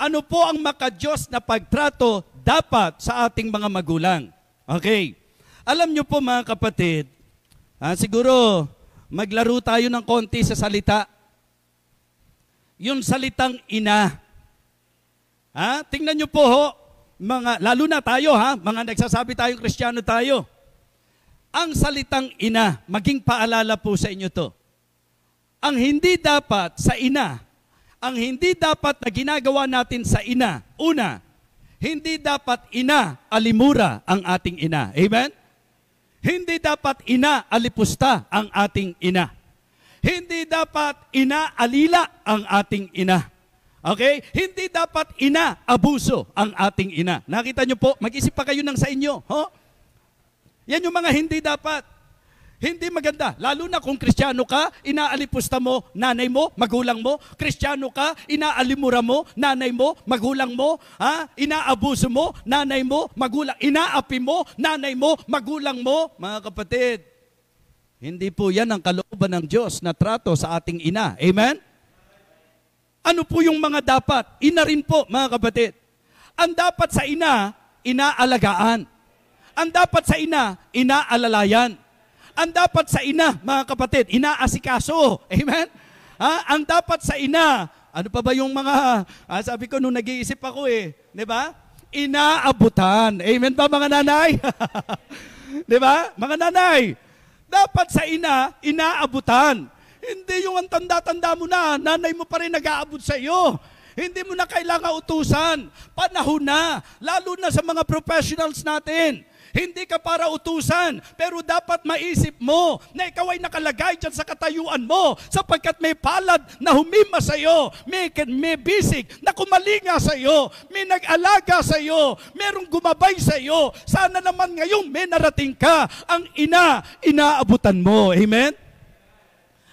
ano po ang makadiyos na pagtrato dapat sa ating mga magulang. Okay. Alam nyo po mga kapatid, ah, siguro maglaro tayo ng konti sa salita. Yung salitang ina. Ha? Tingnan nyo po ho, mga, lalo na tayo ha, mga nagsasabi tayong kristyano tayo. Ang salitang ina, maging paalala po sa inyo to. Ang hindi dapat sa ina ang hindi dapat na ginagawa natin sa ina. Una, hindi dapat ina alimura ang ating ina. Amen? Hindi dapat ina alipusta ang ating ina. Hindi dapat ina alila ang ating ina. Okay? Hindi dapat ina abuso ang ating ina. Nakita nyo po, mag-isip pa kayo ng sa inyo. Ho? Yan yung mga hindi dapat. Hindi maganda. Lalo na kung kristyano ka, inaalipusta mo nanay mo, magulang mo. Kristyano ka, inaalimura mo, nanay mo, magulang mo. Ha? Inaabuso mo, nanay mo, magulang. Inaapi mo, nanay mo, magulang mo. Mga kapatid, hindi po yan ang kalooban ng Diyos na trato sa ating ina. Amen? Ano po yung mga dapat? Ina rin po, mga kapatid. Ang dapat sa ina, inaalagaan. Ang dapat sa ina, inaalalayan ang dapat sa ina, mga kapatid, inaasikaso. Amen? Ha? Ang dapat sa ina, ano pa ba yung mga, ah, sabi ko nung nag-iisip ako eh, di ba? Inaabutan. Amen ba mga nanay? di ba? Mga nanay, dapat sa ina, inaabutan. Hindi yung ang tanda-tanda mo na, nanay mo pa rin nag-aabot sa iyo. Hindi mo na kailangan utusan. Panahon na, lalo na sa mga professionals natin. Hindi ka para utusan, pero dapat maisip mo na ikaw ay nakalagay dyan sa katayuan mo sapagkat may palad na humima sa iyo, may, may bisig na kumalinga sa iyo, may nag-alaga sa iyo, merong gumabay sa iyo. Sana naman ngayon may narating ka, ang ina, inaabutan mo. Amen?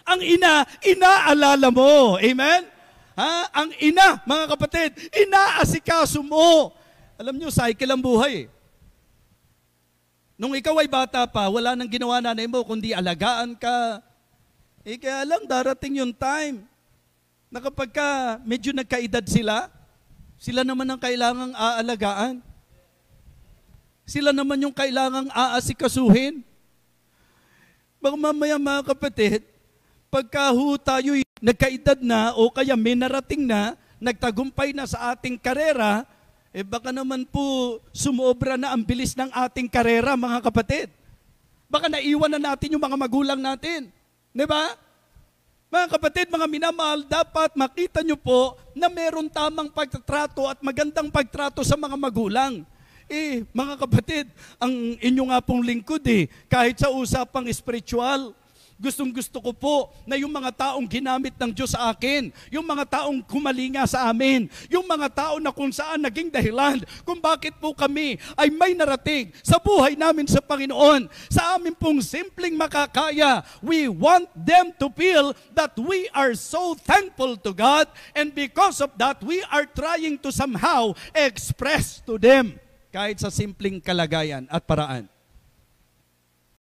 Ang ina, inaalala mo. Amen? Ha? Ang ina, mga kapatid, inaasikaso mo. Alam nyo, cycle ang buhay eh. Nung ikaw ay bata pa, wala nang ginawa nanay mo kundi alagaan ka. Eh kaya lang darating yung time na kapag ka medyo nagkaedad sila, sila naman ang kailangang aalagaan. Sila naman yung kailangang aasikasuhin. Baka mamaya mga kapatid, pagka ho tayo'y nagkaedad na o kaya may narating na, nagtagumpay na sa ating karera, eh baka naman po sumobra na ang bilis ng ating karera, mga kapatid. Baka naiwan na natin yung mga magulang natin. Di ba? Mga kapatid, mga minamahal, dapat makita nyo po na meron tamang pagtrato at magandang pagtrato sa mga magulang. Eh, mga kapatid, ang inyo nga pong lingkod eh, kahit sa usapang spiritual, Gustong gusto ko po na yung mga taong ginamit ng Diyos sa akin, yung mga taong kumalinga sa amin, yung mga tao na kung saan naging dahilan kung bakit po kami ay may narating sa buhay namin sa Panginoon, sa amin pong simpleng makakaya, we want them to feel that we are so thankful to God and because of that, we are trying to somehow express to them kahit sa simpleng kalagayan at paraan.